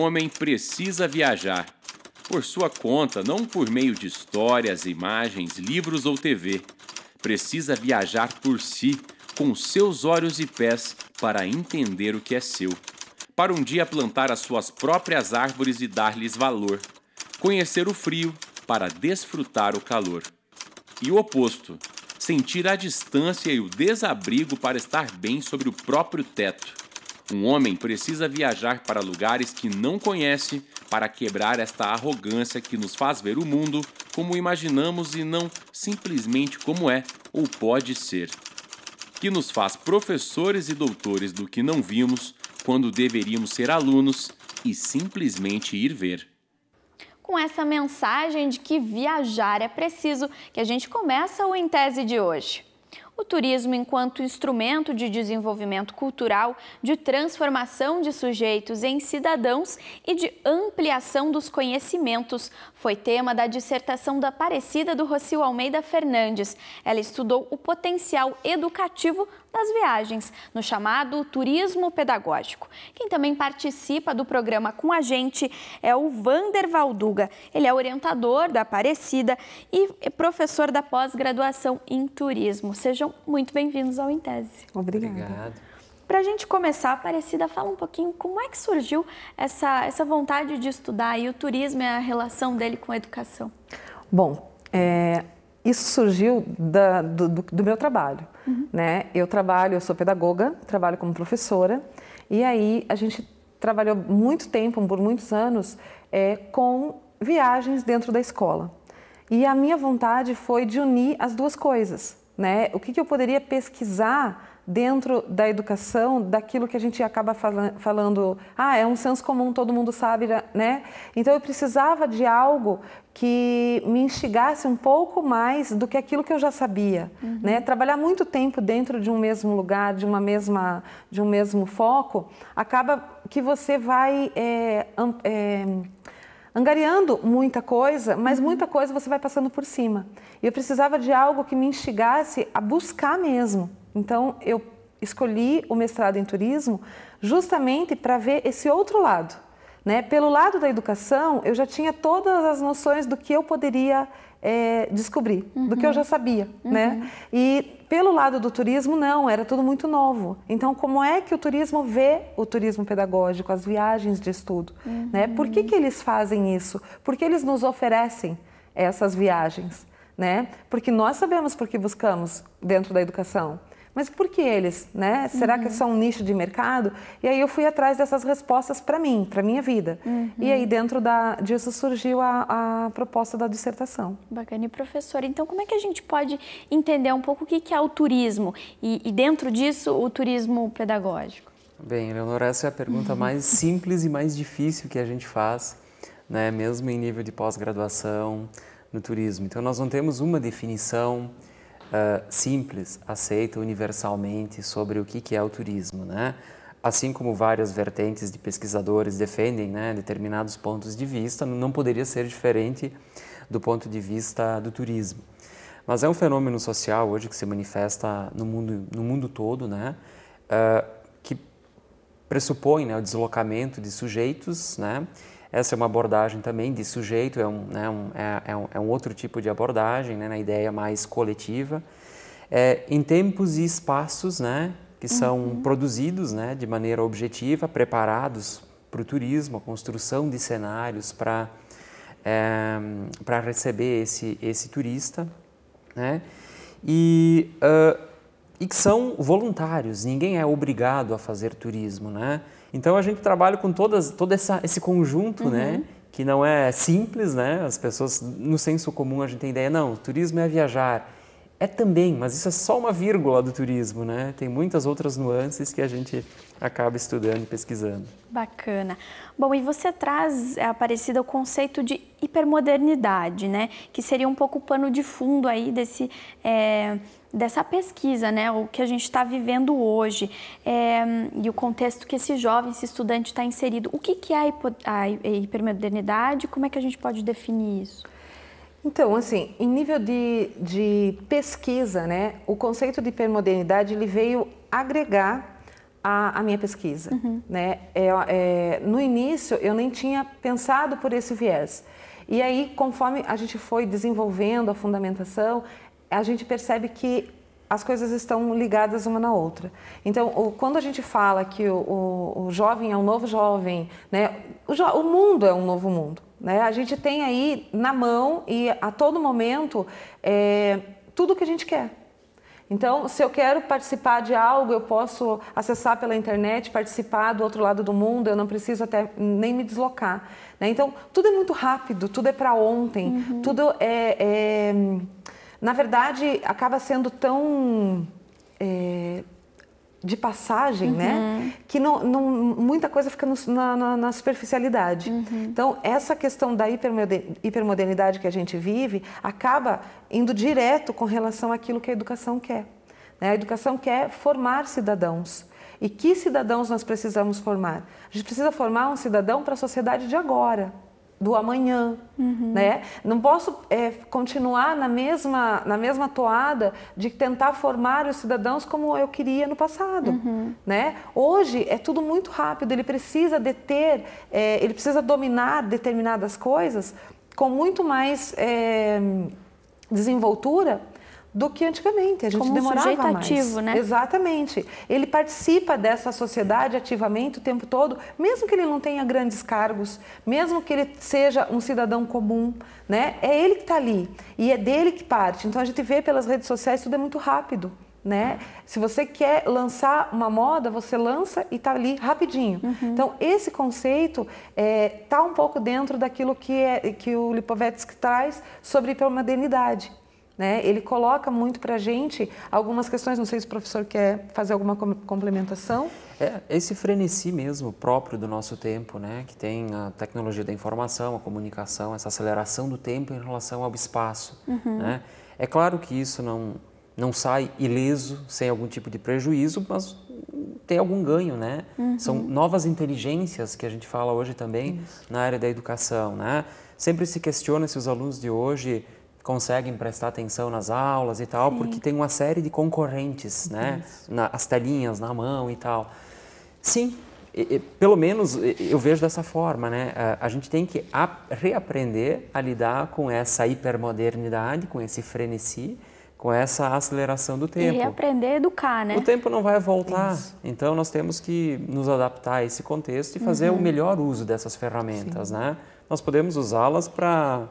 homem precisa viajar, por sua conta, não por meio de histórias, imagens, livros ou TV. Precisa viajar por si, com seus olhos e pés, para entender o que é seu. Para um dia plantar as suas próprias árvores e dar-lhes valor. Conhecer o frio, para desfrutar o calor. E o oposto, sentir a distância e o desabrigo para estar bem sobre o próprio teto um homem precisa viajar para lugares que não conhece para quebrar esta arrogância que nos faz ver o mundo como imaginamos e não simplesmente como é ou pode ser. Que nos faz professores e doutores do que não vimos quando deveríamos ser alunos e simplesmente ir ver com essa mensagem de que viajar é preciso que a gente começa o Em Tese de hoje o turismo enquanto instrumento de desenvolvimento cultural, de transformação de sujeitos em cidadãos e de ampliação dos conhecimentos, foi tema da dissertação da Aparecida do Rocio Almeida Fernandes. Ela estudou o potencial educativo das viagens, no chamado turismo pedagógico. Quem também participa do programa com a gente é o Vander Valduga. Ele é orientador da Aparecida e professor da pós-graduação em turismo. Sejam muito bem-vindos ao Intese. Obrigada. Obrigado. Para a gente começar, Aparecida, fala um pouquinho como é que surgiu essa, essa vontade de estudar e o turismo e a relação dele com a educação. Bom, é, isso surgiu da, do, do, do, meu trabalho. Uhum. Né? Eu trabalho, eu sou pedagoga, trabalho como professora, e aí a gente trabalhou muito tempo, por muitos anos, é, com viagens dentro da escola. E a minha vontade foi de unir as duas coisas. Né? O que, que eu poderia pesquisar dentro da educação daquilo que a gente acaba fala falando, ah, é um senso comum, todo mundo sabe, né? Então eu precisava de algo que me instigasse um pouco mais do que aquilo que eu já sabia, uhum. né? Trabalhar muito tempo dentro de um mesmo lugar, de uma mesma, de um mesmo foco, acaba que você vai é, é, angariando muita coisa, mas uhum. muita coisa você vai passando por cima. E eu precisava de algo que me instigasse a buscar mesmo. Então eu escolhi o mestrado em turismo justamente para ver esse outro lado né? Pelo lado da educação, eu já tinha todas as noções do que eu poderia é, descobrir, uhum. do que eu uhum. já sabia. Né? Uhum. Né? E pelo lado do turismo, não, era tudo muito novo. Então, como é que o turismo vê o turismo pedagógico, as viagens de estudo? Uhum. Né? Por que, que eles fazem isso? Por que eles nos oferecem essas viagens? Né? Porque nós sabemos por que buscamos dentro da educação. Mas por que eles, né? Será uhum. que é só um nicho de mercado? E aí eu fui atrás dessas respostas para mim, para minha vida. Uhum. E aí dentro da, disso surgiu a, a, proposta da dissertação. Bacana. E professora, então como é que a gente pode entender um pouco o que, é o turismo? E, e dentro disso, o turismo pedagógico? Bem, Leonora, essa é a pergunta mais simples e mais difícil que a gente faz, né? Mesmo em nível de pós-graduação no turismo. Então nós não temos uma definição uh, simples, aceita universalmente sobre o que, que é o turismo, né? Assim como várias vertentes de pesquisadores defendem né, determinados pontos de vista, não poderia ser diferente do ponto de vista do turismo. Mas é um fenômeno social hoje que se manifesta no mundo, no mundo todo, né? Uh, que pressupõe né, o deslocamento de sujeitos, né? Essa é uma abordagem também de sujeito, é um, né, um, é, é um, é um outro tipo de abordagem, né, na ideia mais coletiva. É, em tempos e espaços né, que são uhum. produzidos né, de maneira objetiva, preparados para o turismo, a construção de cenários para é, para receber esse, esse turista, né? E, uh, e que são voluntários, ninguém é obrigado a fazer turismo, né? Então a gente trabalha com todas, todo essa, esse conjunto, né, uhum. né? Que não é simples, né? As pessoas, no senso comum, a gente tem ideia, não, turismo é viajar é também, mas isso é só uma vírgula do turismo, né? Tem muitas outras nuances que a gente acaba estudando e pesquisando. Bacana. Bom, e você traz, é, aparecido o conceito de hipermodernidade, né? Que seria um pouco o pano de fundo aí desse, é, dessa pesquisa, né? O que a gente está vivendo hoje é, e o contexto que esse jovem, esse estudante está inserido. O que, que é a, hipo, a hipermodernidade? Como é que a gente pode definir isso? Então, assim, em nível de, de pesquisa, né, o conceito de hipermodernidade ele veio agregar a, a, minha pesquisa. Uhum. Né? É, é, no início, eu nem tinha pensado por esse viés. E aí, conforme a gente foi desenvolvendo a fundamentação, a gente percebe que as coisas estão ligadas uma na outra. Então, o, quando a gente fala que o, o, o, jovem é um novo jovem, né? o, jo, o mundo é um novo mundo. Né? A gente tem aí na mão e a todo momento é, tudo o que a gente quer. Então, se eu quero participar de algo, eu posso acessar pela internet, participar do outro lado do mundo, eu não preciso até nem me deslocar. Né? Então, tudo é muito rápido, tudo é para ontem, uhum. tudo é, é, Na verdade, acaba sendo tão. É, de passagem, né, uhum. né? Que não, não, muita coisa fica no, na, na, na, superficialidade. Uhum. Então, essa questão da hipermodernidade que a gente vive acaba indo direto com relação àquilo que a educação quer. Né? A educação quer formar cidadãos. E que cidadãos nós precisamos formar? A gente precisa formar um cidadão para a sociedade de agora do amanhã, uhum. né? Não posso é, continuar na mesma, na mesma toada de tentar formar os cidadãos como eu queria no passado, uhum. né? Hoje é tudo muito rápido, ele precisa deter, é, ele precisa dominar determinadas coisas com muito mais é, desenvoltura do que antigamente. A gente Como demorava um sujeito mais. ativo, né? Exatamente. Ele participa dessa sociedade ativamente o tempo todo, mesmo que ele não tenha grandes cargos, mesmo que ele seja um cidadão comum, né? É ele que está ali e é dele que parte. Então a gente vê pelas redes sociais tudo é muito rápido. Né? Se você quer lançar uma moda, você lança e está ali rapidinho. Uhum. Então, esse conceito está é, tá um pouco dentro daquilo que, é, que o Lipovetsky traz sobre hipermodernidade. Né? Ele coloca muito para a gente algumas questões. Não sei se o professor quer fazer alguma complementação. É esse frenesi mesmo próprio do nosso tempo, né? Que tem a tecnologia da informação, a comunicação, essa aceleração do tempo em relação ao espaço, uhum. né? É claro que isso não não sai ileso, sem algum tipo de prejuízo, mas tem algum ganho, né? Uhum. São novas inteligências que a gente fala hoje também na área da educação, né? Sempre se questiona se os alunos de hoje conseguem prestar atenção nas aulas e tal, Sim. porque tem uma série de concorrentes, né? Na, as telinhas na mão e tal. Sim, e, e, pelo menos eu vejo dessa forma, né? A, a gente tem que a, reaprender a lidar com essa hipermodernidade, com esse frenesi, com essa aceleração do tempo. E reaprender a educar, né? O tempo não vai voltar, Isso. então nós temos que nos adaptar a esse contexto e fazer uhum. o melhor uso dessas ferramentas, Sim. né? Nós podemos usá-las para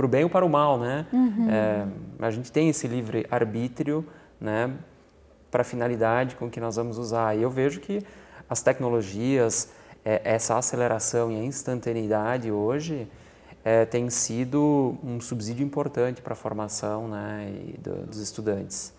para o bem ou para o mal, né? Uhum. É, a gente tem esse livre arbítrio, né? Para a finalidade com que nós vamos usar. E eu vejo que as tecnologias, é, essa aceleração e a instantaneidade hoje é, tem sido um subsídio importante para a formação, né? Do, dos estudantes,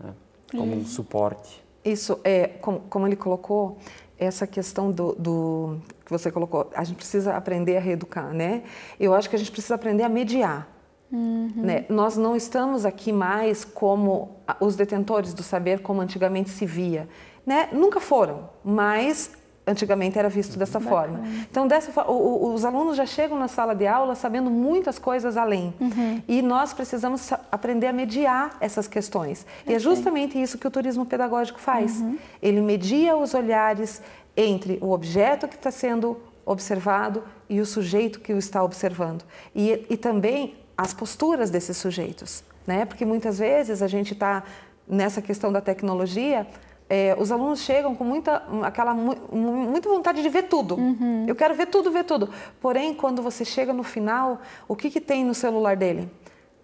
né? como um suporte. Isso, é, como, como ele colocou, essa questão do, do, que você colocou, a gente precisa aprender a reeducar, né? Eu acho que a gente precisa aprender a mediar. Uhum. Né? Nós não estamos aqui mais como os detentores do saber como antigamente se via. Né? Nunca foram, mas antigamente era visto dessa Bacana. forma. Então, dessa forma, os alunos já chegam na sala de aula sabendo muitas coisas além. Uhum. E nós precisamos aprender a mediar essas questões. Okay. E é justamente isso que o turismo pedagógico faz. Uhum. Ele media os olhares entre o objeto que está sendo observado e o sujeito que o está observando. E, e também as posturas desses sujeitos. Né? Porque muitas vezes a gente está nessa questão da tecnologia é, os alunos chegam com muita, aquela, muita vontade de ver tudo. Uhum. Eu quero ver tudo, ver tudo. Porém, quando você chega no final, o que, que tem no celular dele?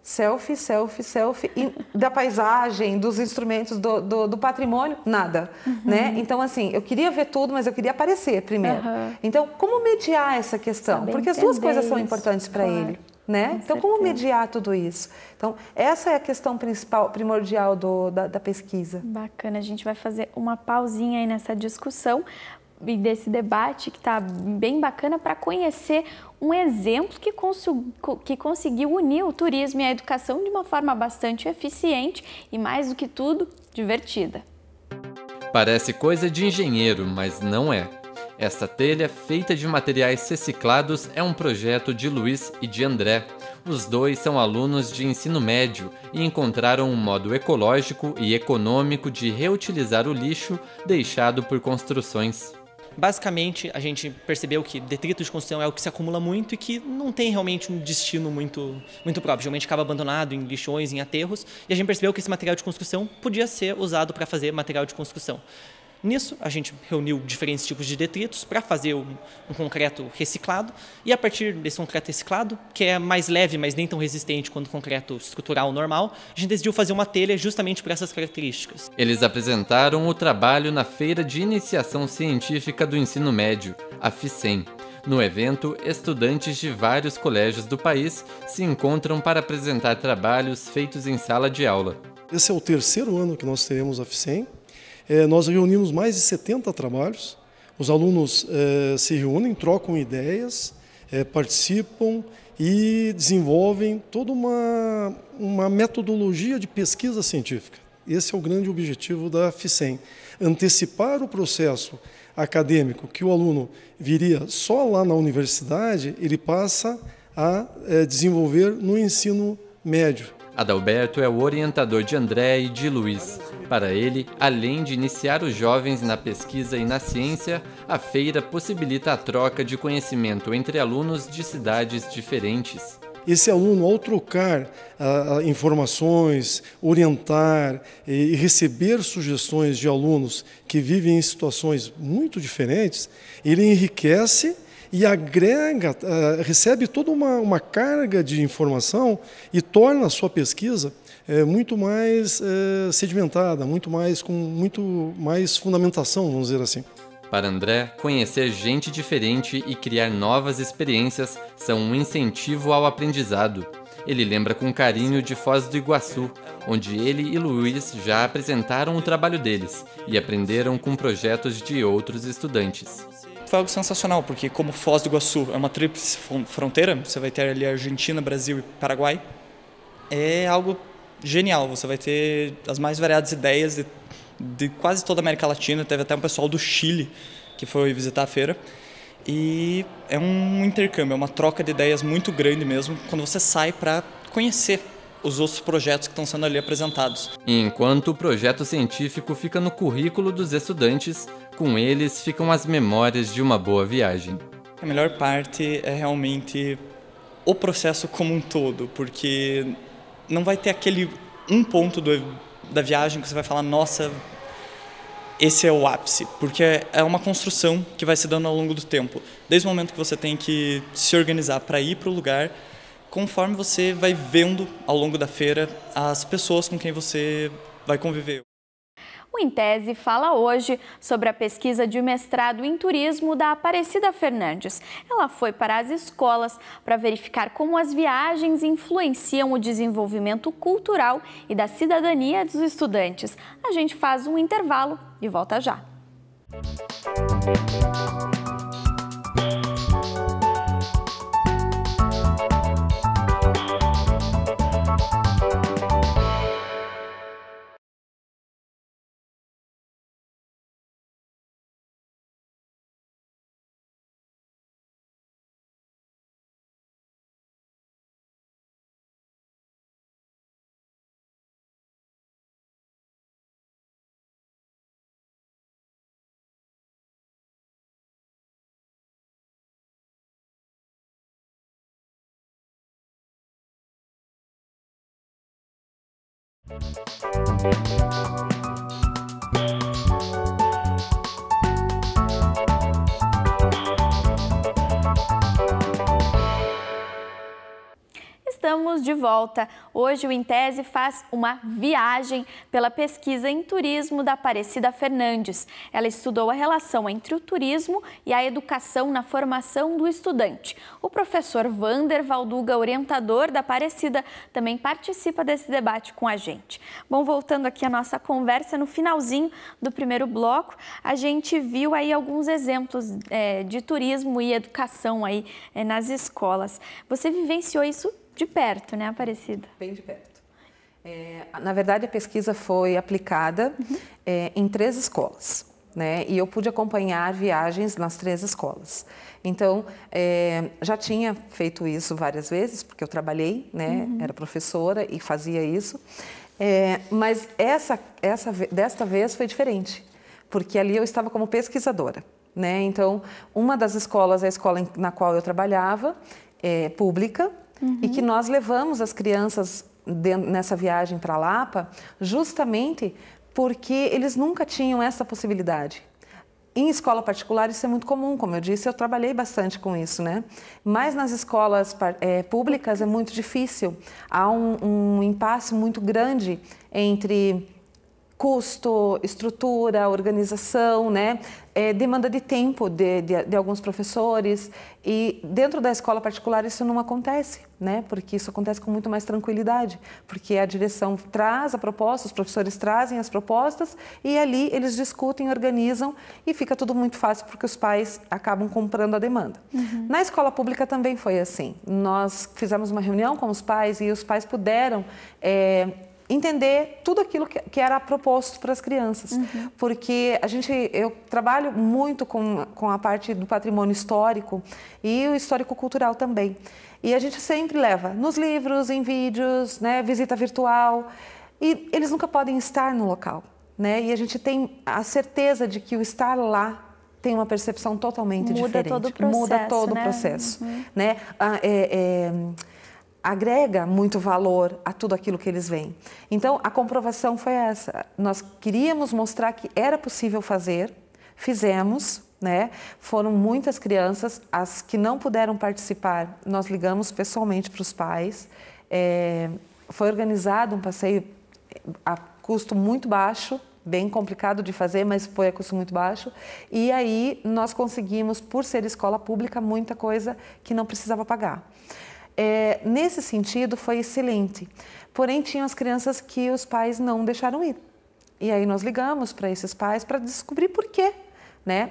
selfie, selfie, selfie da paisagem, dos instrumentos, do, do, do patrimônio, nada, uhum. né? Então, assim, eu queria ver tudo, mas eu queria aparecer primeiro. Uhum. Então, como mediar essa questão? Porque as duas coisas isso. são importantes para claro. ele. Né? Com então, certeza. como mediar tudo isso? Então, essa é a questão principal, primordial do, da, da pesquisa. Bacana, a gente vai fazer uma pausinha aí nessa discussão e desse debate que está bem bacana para conhecer um exemplo que, que conseguiu unir o turismo e a educação de uma forma bastante eficiente e, mais do que tudo, divertida. Parece coisa de engenheiro, mas não é. Esta telha, feita de materiais reciclados, é um projeto de Luiz e de André. Os dois são alunos de ensino médio e encontraram um modo ecológico e econômico de reutilizar o lixo deixado por construções. Basicamente, a gente percebeu que detritos de construção é o que se acumula muito e que não tem realmente um destino muito, muito próprio. Geralmente acaba abandonado em lixões, em aterros, e a gente percebeu que esse material de construção podia ser usado para fazer material de construção. Nisso, a gente reuniu diferentes tipos de detritos para fazer um, um, concreto reciclado, e a partir desse concreto reciclado, que é mais leve, mas nem tão resistente quanto o concreto estrutural normal, a gente decidiu fazer uma telha justamente para essas características. Eles apresentaram o trabalho na Feira de Iniciação Científica do Ensino Médio, a FICEM. No evento, estudantes de vários colégios do país se encontram para apresentar trabalhos feitos em sala de aula. Esse é o terceiro ano que nós teremos a FICEM, é, nós reunimos mais de 70 trabalhos, os alunos é, se reúnem, trocam ideias, é, participam e desenvolvem toda uma, uma metodologia de pesquisa científica. Esse é o grande objetivo da FICEM, antecipar o processo acadêmico que o aluno viria só lá na universidade, ele passa a é, desenvolver no ensino médio. Adalberto é o orientador de André e de Luiz. Para ele, além de iniciar os jovens na pesquisa e na ciência, a feira possibilita a troca de conhecimento entre alunos de cidades diferentes. Esse aluno, ao trocar ah, ah informações, orientar e receber sugestões de alunos que vivem em situações muito diferentes, ele enriquece e agrega, uh, eh, recebe toda uma, uma carga de informação e torna a sua pesquisa eh, muito mais eh, sedimentada, muito mais com muito mais fundamentação, vamos dizer assim. Para André, conhecer gente diferente e criar novas experiências são um incentivo ao aprendizado. Ele lembra com carinho de Foz do Iguaçu, onde ele e Luiz já apresentaram o trabalho deles e aprenderam com projetos de outros estudantes foi algo sensacional, porque como Foz do Iguaçu é uma tríplice fronteira, você vai ter ali Argentina, Brasil e Paraguai, é algo genial. Você vai ter as mais variadas ideias de, de quase toda a América Latina. Teve até um pessoal do Chile que foi visitar a feira. E é um intercâmbio, é uma troca de ideias muito grande mesmo, quando você sai para conhecer os outros projetos que estão sendo ali apresentados. Enquanto o projeto científico fica no currículo dos estudantes, com eles ficam as memórias de uma boa viagem. A melhor parte é realmente o processo como um todo, porque não vai ter aquele um ponto do, da viagem que você vai falar, nossa, esse é o ápice, porque é uma construção que vai se dando ao longo do tempo. Desde o momento que você tem que se organizar para ir para o lugar, conforme você vai vendo ao longo da feira as pessoas com quem você vai conviver. Em Tese fala hoje sobre a pesquisa de mestrado em turismo da Aparecida Fernandes. Ela foi para as escolas para verificar como as viagens influenciam o desenvolvimento cultural e da cidadania dos estudantes. A gente faz um intervalo e volta já. Música Música estamos de volta. Hoje o Intese faz uma viagem pela pesquisa em turismo da Aparecida Fernandes. Ela estudou a relação entre o turismo e a educação na formação do estudante. O professor Vander Valduga, orientador da Aparecida, também participa desse debate com a gente. Bom, voltando aqui à nossa conversa, no finalzinho do primeiro bloco, a gente viu aí alguns exemplos é, de turismo e educação aí é, nas escolas. Você vivenciou isso de perto, né, Aparecida? Bem de perto. É, na verdade, a pesquisa foi aplicada uhum. é, em três escolas. Né? E eu pude acompanhar viagens nas três escolas. Então, é, já tinha feito isso várias vezes, porque eu trabalhei, né? Uhum. Era professora e fazia isso. É, mas essa, essa, desta vez foi diferente, porque ali eu estava como pesquisadora, né? Então, uma das escolas a escola na qual eu trabalhava, é, pública, Uhum. E que nós levamos as crianças nessa viagem para Lapa, justamente porque eles nunca tinham essa possibilidade. Em escola particular isso é muito comum, como eu disse, eu trabalhei bastante com isso, né? Mas nas escolas é, públicas é muito difícil, há um, um impasse muito grande entre custo, estrutura, organização, né? É, demanda de tempo de, de, de alguns professores e dentro da escola particular isso não acontece né? Porque isso acontece com muito mais tranquilidade, porque a direção traz a proposta, os professores trazem as propostas e ali eles discutem, organizam e fica tudo muito fácil porque os pais acabam comprando a demanda. Uhum. Na escola pública também foi assim. Nós fizemos uma reunião com os pais e os pais puderam é, entender tudo aquilo que, era proposto para as crianças. Uhum. Porque a gente, eu trabalho muito com, com a parte do patrimônio histórico e o histórico cultural também. E a gente sempre leva nos livros, em vídeos, né, visita virtual. E eles nunca podem estar no local. Né? E a gente tem a certeza de que o estar lá tem uma percepção totalmente Muda diferente. Todo processo, Muda todo né? o processo. Uhum. Né? é, é, agrega muito valor a tudo aquilo que eles veem. Então, a comprovação foi essa. Nós queríamos mostrar que era possível fazer, fizemos, né? Foram muitas crianças, as que não puderam participar, nós ligamos pessoalmente para os pais. É, foi organizado um passeio a custo muito baixo, bem complicado de fazer, mas foi a custo muito baixo. E aí nós conseguimos, por ser escola pública, muita coisa que não precisava pagar. É, nesse sentido, foi excelente. Porém, tinham as crianças que os pais não deixaram ir. E aí nós ligamos para esses pais para descobrir por quê, né?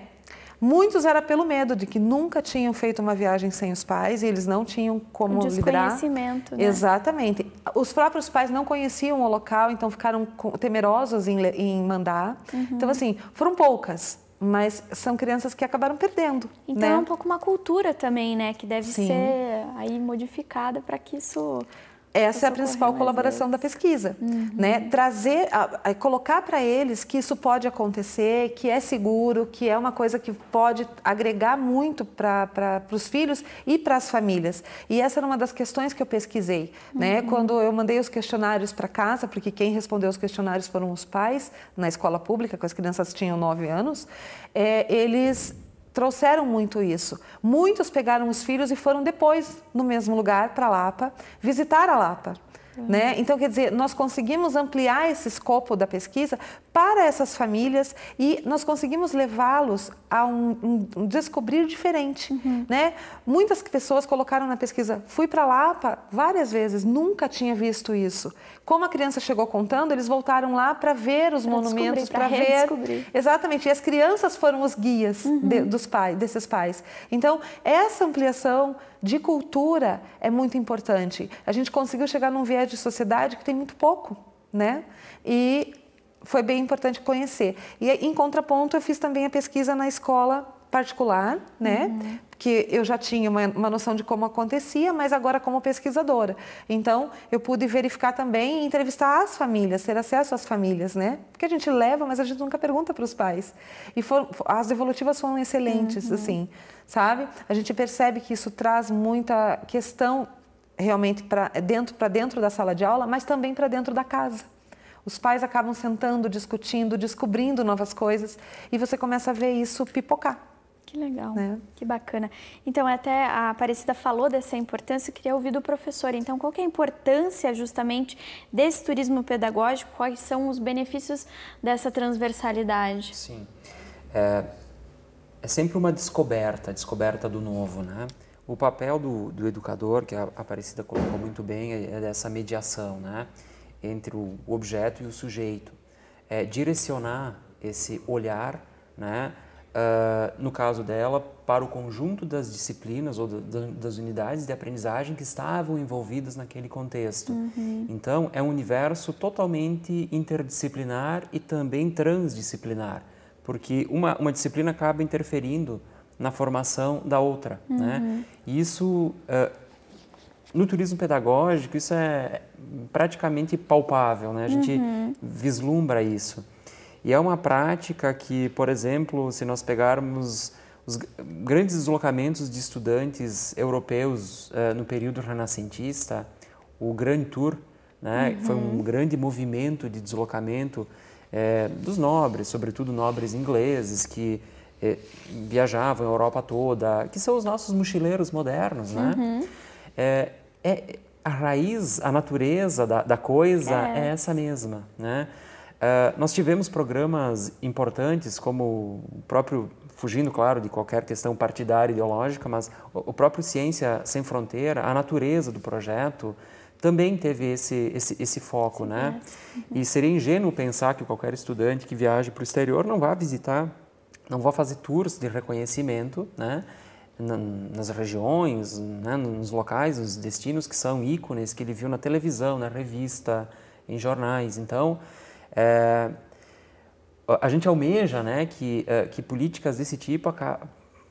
Muitos era pelo medo de que nunca tinham feito uma viagem sem os pais e eles não tinham como Desconhecimento, lidar. Né? Exatamente. Os próprios pais não conheciam o local, então ficaram temerosos em, em mandar. Uhum. Então assim, foram poucas, mas são crianças que acabaram perdendo. Então é né? é um pouco uma cultura também, né, que deve Sim. ser aí modificada para que isso essa é a principal colaboração da pesquisa, uhum. né? Trazer, a, a colocar para eles que isso pode acontecer, que é seguro, que é uma coisa que pode agregar muito para os filhos e para as famílias. E essa era uma das questões que eu pesquisei, né? uhum. né? Quando eu mandei os questionários para casa, porque quem respondeu os questionários foram os pais na escola pública, com as crianças tinham 9 anos, é, eles trouxeram muito isso. Muitos pegaram os filhos e foram depois no mesmo lugar para Lapa visitar a Lapa. Né? Então, quer dizer, nós conseguimos ampliar esse escopo da pesquisa para essas famílias e nós conseguimos levá-los a um, um, descobrir diferente, uhum. né? Muitas pessoas colocaram na pesquisa, fui para Lapa várias vezes, nunca tinha visto isso. Como a criança chegou contando, eles voltaram lá para ver os pra monumentos, para ver. Exatamente, e as crianças foram os guias uhum. de, dos pais, desses pais. Então, essa ampliação de cultura é muito importante. A gente conseguiu chegar num viés de sociedade que tem muito pouco, né? E foi bem importante conhecer. E em contraponto, eu fiz também a pesquisa na escola particular, né? Uhum. Que eu já tinha uma, uma, noção de como acontecia, mas agora como pesquisadora. Então, eu pude verificar também e entrevistar as famílias, ter acesso às famílias, né? Porque a gente leva, mas a gente nunca pergunta para os pais. E as evolutivas foram excelentes, uhum. assim, sabe? A gente percebe que isso traz muita questão realmente para dentro, dentro da sala de aula, mas também para dentro da casa. Os pais acabam sentando, discutindo, descobrindo novas coisas e você começa a ver isso pipocar. Que legal, né? que bacana. Então, é até a Aparecida falou dessa importância, eu queria ouvir do professor. Então, qual é a importância justamente desse turismo pedagógico? Quais são os benefícios dessa transversalidade? Sim, é, é sempre uma descoberta, descoberta do novo, né? O papel do, do educador, que a Aparecida colocou muito bem, é, é dessa mediação, né? entre o objeto e o sujeito, é, direcionar esse olhar, né, uh, no caso dela, para o conjunto das disciplinas ou das unidades de aprendizagem que estavam envolvidas naquele contexto. Uhum. Então, é um universo totalmente interdisciplinar e também transdisciplinar, porque uma, uma disciplina acaba interferindo na formação da outra. Né? Uhum. Né? isso uh, no turismo pedagógico isso é praticamente palpável, né? A gente uhum. vislumbra isso. E é uma prática que, por exemplo, se nós pegarmos os grandes deslocamentos de estudantes europeus uh, no período renascentista, o Grand Tour, né, uhum. foi um uhum. grande movimento de deslocamento é, dos nobres, sobretudo nobres ingleses que é, viajavam a Europa toda, que são os nossos mochileiros modernos, né? Uhum é, é a raiz, a natureza da, da coisa é. é. essa mesma, né? Uh, nós tivemos programas importantes, como o próprio, fugindo, claro, de qualquer questão partidária, ideológica, mas o, o próprio Ciência Sem Fronteira, a natureza do projeto, também teve esse, esse, esse foco, Sim, né? É. E seria ingênuo pensar que qualquer estudante que viaje para o exterior não vá visitar, não vá fazer tours de reconhecimento, né? na, nas regiões, né, nos locais, nos destinos que são ícones que ele viu na televisão, na revista, em jornais. Então, é, a gente almeja né, que, é, que políticas desse tipo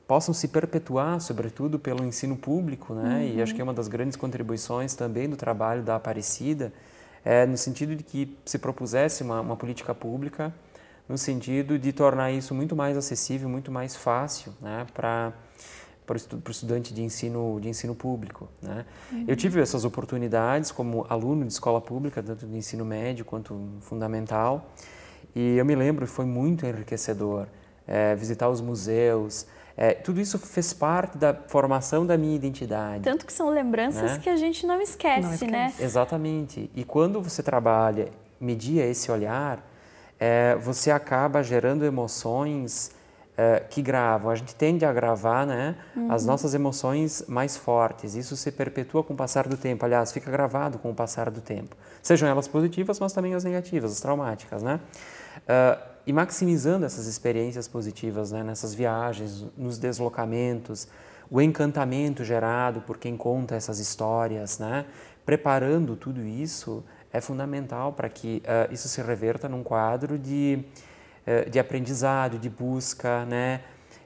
possam se perpetuar, sobretudo pelo ensino público, né? Uhum. E acho que é uma das grandes contribuições também do trabalho da Aparecida, é, no sentido de que se propusesse uma, uma, política pública no sentido de tornar isso muito mais acessível, muito mais fácil, né? Para para o estudante de ensino, de ensino público. Né? Uhum. Eu tive essas oportunidades como aluno de escola pública, tanto de ensino médio quanto fundamental, e eu me lembro foi muito enriquecedor é, visitar os museus, é, tudo isso fez parte da formação da minha identidade. Tanto que são lembranças né? que a gente não esquece, não né? esquece, né? Exatamente. E quando você trabalha, media esse olhar, é, você acaba gerando emoções eh, que gravam. A gente tende a gravar né, uhum. as nossas emoções mais fortes. Isso se perpetua com o passar do tempo. Aliás, fica gravado com o passar do tempo. Sejam elas positivas, mas também as negativas, as traumáticas. Né? Uh, e maximizando essas experiências positivas né, nessas viagens, nos deslocamentos, o encantamento gerado por quem conta essas histórias, né, preparando tudo isso é fundamental para que uh, isso se reverta num quadro de eh, de aprendizado, de busca, né?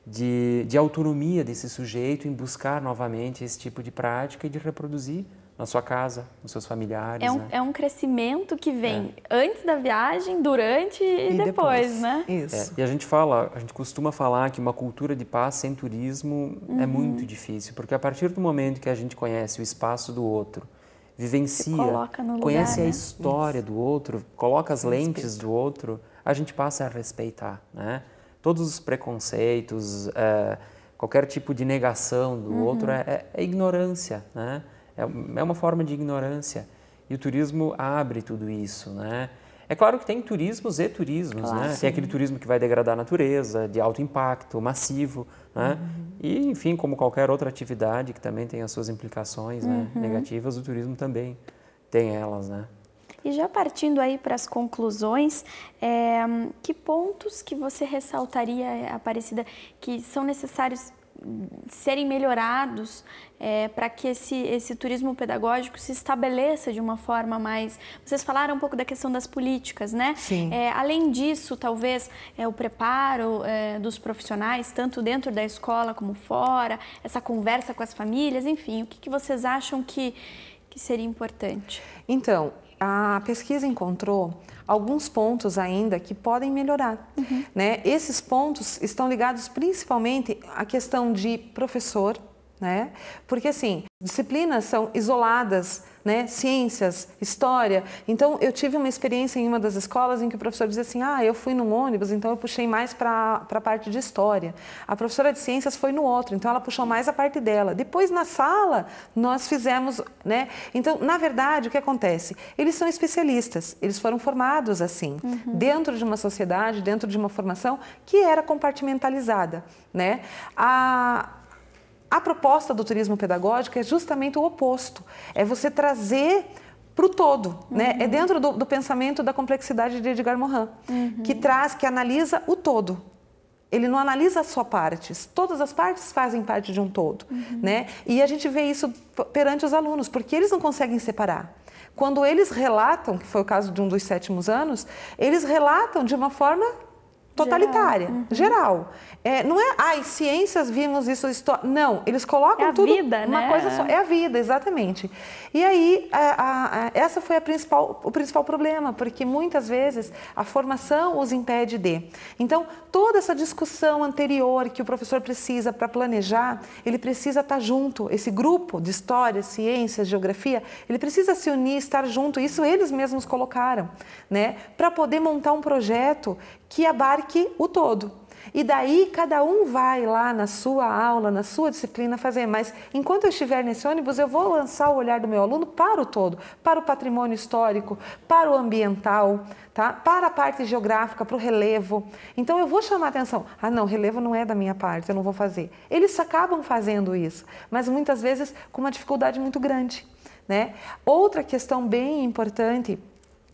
de, de autonomia desse sujeito em buscar novamente esse tipo de prática e de reproduzir na sua casa, nos seus familiares. É um, né? é um crescimento que vem é. antes da viagem, durante e, e depois, depois, né? Isso. É. E a gente fala, a gente costuma falar que uma cultura de paz sem turismo é uhum. é muito difícil, porque a partir do momento que a gente conhece o espaço do outro, vivencia, lugar, conhece a né? história do outro, coloca as lentes do outro, a gente passa a respeitar, né? Todos os preconceitos, é, qualquer tipo de negação do uhum. outro é, é, é ignorância, né? É, é, uma forma de ignorância. E o turismo abre tudo isso, né? É claro que tem turismos e turismos, claro, né? Sim. Tem aquele turismo que vai degradar a natureza, de alto impacto, massivo, né? Uhum. E, enfim, como qualquer outra atividade que também tem as suas implicações né? uhum. né? negativas, o turismo também tem elas, né? E já partindo aí para as conclusões, é, que pontos que você ressaltaria, é, Aparecida, que são necessários hum, serem melhorados é, para que esse, esse turismo pedagógico se estabeleça de uma forma mais. Vocês falaram um pouco da questão das políticas, né? Sim. É, além disso, talvez é, o preparo é, dos profissionais, tanto dentro da escola como fora, essa conversa com as famílias, enfim, o que, que vocês acham que, que seria importante? Então, a pesquisa encontrou alguns pontos ainda que podem melhorar. Uhum. Né? Esses pontos estão ligados principalmente à questão de professor, né? porque assim, disciplinas são isoladas né? ciências, história. Então, eu tive uma experiência em uma das escolas em que o professor dizia assim: ah, eu fui num ônibus, então eu puxei mais para a parte de história. A professora de ciências foi no outro, então ela puxou mais a parte dela. Depois, na sala, nós fizemos. Né? Então, na verdade, o que acontece? Eles são especialistas, eles foram formados assim, uhum. dentro de uma sociedade, dentro de uma formação que era compartimentalizada. Né? A, a proposta do turismo pedagógico é justamente o oposto, é você trazer para o todo, uhum. né? É uhum. dentro do, do, pensamento da complexidade de Edgar Morin, uhum. que traz, que analisa o todo. Ele não analisa só partes, todas as partes fazem parte de um todo, uhum. né? E a gente vê isso perante os alunos, porque eles não conseguem separar. Quando eles relatam, que foi o caso de um dos sétimos anos, eles relatam de uma forma totalitária, geral. Uhum. geral. É, não é, ai, ah, ciências vimos isso, história. Não, eles colocam é tudo. Vida, uma né? coisa só. É a vida, exatamente. E aí, a, a, a, essa foi a principal, o principal problema, porque muitas vezes a formação os impede de. Então, toda essa discussão anterior que o professor precisa para planejar, ele precisa estar tá junto. Esse grupo de história, ciências, geografia, ele precisa se unir, estar junto. Isso eles mesmos colocaram, né? Para poder montar um projeto que abarque o todo. E daí cada um vai lá na sua aula, na sua disciplina fazer. Mas enquanto eu estiver nesse ônibus, eu vou lançar o olhar do meu aluno para o todo, para o patrimônio histórico, para o ambiental, tá? Para a parte geográfica, para o relevo. Então eu vou chamar atenção. Ah, não, relevo não é da minha parte, eu não vou fazer. Eles acabam fazendo isso, mas muitas vezes com uma dificuldade muito grande, né? Outra questão bem importante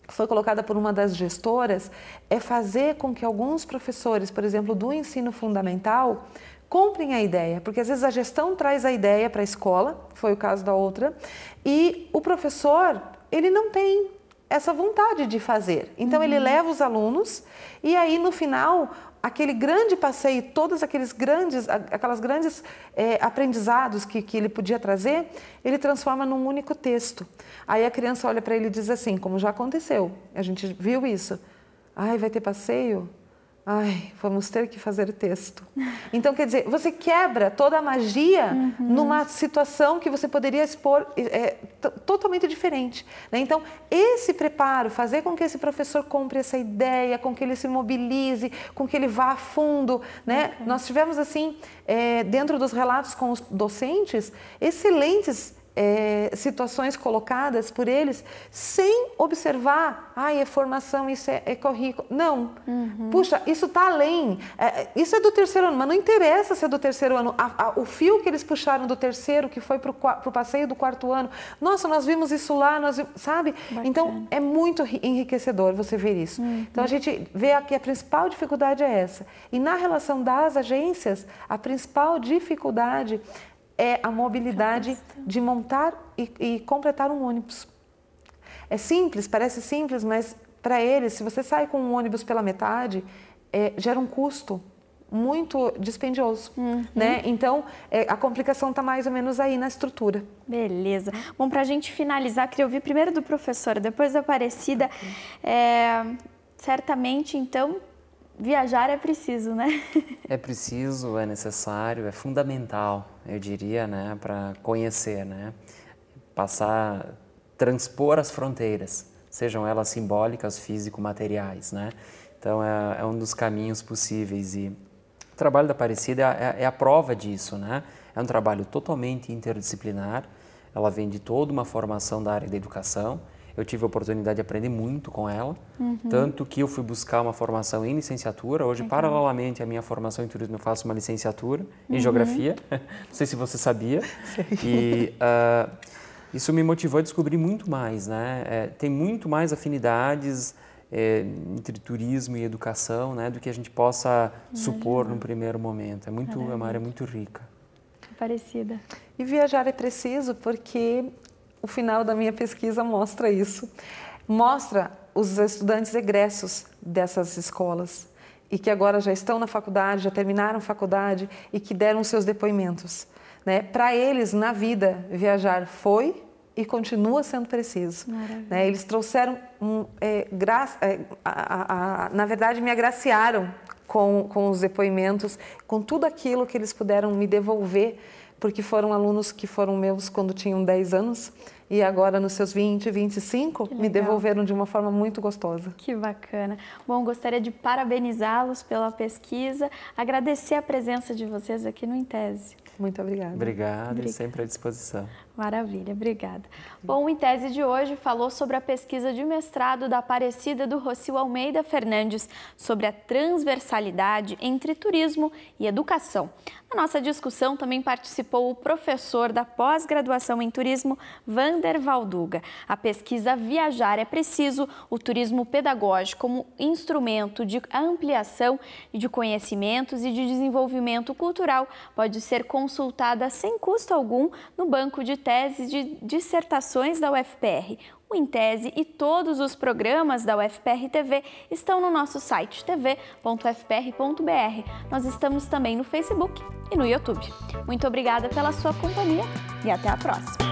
foi colocada por uma das gestoras é fazer com que alguns professores, por exemplo, do ensino fundamental, comprem a ideia, porque às vezes a gestão traz a ideia para a escola, foi o caso da outra, e o professor, ele não tem essa vontade de fazer. Então uhum. ele leva os alunos e aí no final aquele grande passeio, todos aqueles grandes, aquelas grandes é, aprendizados que, que ele podia trazer, ele transforma num único texto. Aí a criança olha para ele e diz assim, como já aconteceu, a gente viu isso. Ai, vai ter passeio? Ai, vamos ter que fazer texto. Então, quer dizer, você quebra toda a magia uhum. numa situação que você poderia expor é, totalmente diferente. Né? Então, esse preparo, fazer com que esse professor compre essa ideia, com que ele se mobilize, com que ele vá a fundo. Né? Okay. Nós tivemos, assim, é, dentro dos relatos com os docentes, excelentes é, situações colocadas por eles sem observar, ai, ah, é formação, isso é, é currículo. Não. Uhum. Puxa, isso está além. É, é, isso é do terceiro ano, mas não interessa se é do terceiro ano. A, a, o fio que eles puxaram do terceiro, que foi para o passeio do quarto ano. Nossa, nós vimos isso lá, nós sabe? Bacana. Então, é muito enriquecedor você ver isso. Uhum. Então, a gente vê aqui a principal dificuldade é essa. E na relação das agências, a principal dificuldade é a mobilidade de montar e, e completar um ônibus. É simples, parece simples, mas para eles, se você sai com um ônibus pela metade, é, gera um custo muito dispendioso, uhum. né? Então, é, a complicação está mais ou menos aí na estrutura. Beleza. Bom, para a gente finalizar, queria ouvir primeiro do professor, depois da Aparecida. Uhum. É, certamente, então, viajar é preciso, né? É preciso, é necessário, é fundamental, eu diria, né, para conhecer, né? Passar, transpor as fronteiras, sejam elas simbólicas, físico-materiais, né? Então é, é, um dos caminhos possíveis e o trabalho da Aparecida é, é, é a prova disso, né? É um trabalho totalmente interdisciplinar, ela vem de toda uma formação da área da educação, eu tive a oportunidade de aprender muito com ela, uhum. tanto que eu fui buscar uma formação em licenciatura. Hoje, uhum. paralelamente à minha formação em turismo, eu faço uma licenciatura em uhum. geografia. Não sei se você sabia. Sei. E uh, isso me motivou a descobrir muito mais, né? É, tem muito mais afinidades é, entre turismo e educação, né, do que a gente possa Imagina. supor num primeiro momento. É muito, Caramba. é uma área muito rica. Parecida. E viajar é preciso porque o final da minha pesquisa mostra isso. Mostra os estudantes egressos dessas escolas e que agora já estão na faculdade, já terminaram faculdade e que deram seus depoimentos. Né? Para eles, na vida, viajar foi e continua sendo preciso. Né? Eles trouxeram, um, é, é, a, a, a, na verdade, me agraciaram com, com os depoimentos, com tudo aquilo que eles puderam me devolver, porque foram alunos que foram meus quando tinham 10 anos e agora nos seus 20, 25, me devolveram de uma forma muito gostosa. Que bacana. Bom, gostaria de parabenizá-los pela pesquisa, agradecer a presença de vocês aqui no Intese. Muito obrigada. Obrigado, obrigada. sempre à disposição. Maravilha, obrigada. Bom, o Em Tese de hoje falou sobre a pesquisa de mestrado da Aparecida do Rocio Almeida Fernandes sobre a transversalidade entre turismo e educação. Na nossa discussão também participou o professor da pós-graduação em turismo, Vander Valduga. A pesquisa Viajar é Preciso, o turismo pedagógico como instrumento de ampliação de conhecimentos e de desenvolvimento cultural pode ser consultada sem custo algum no banco de tese de dissertações da UFPR. O Intese e todos os programas da UFPR TV estão no nosso site tv.ufpr.br. Nós estamos também no Facebook e no YouTube. Muito obrigada pela sua companhia e até a próxima.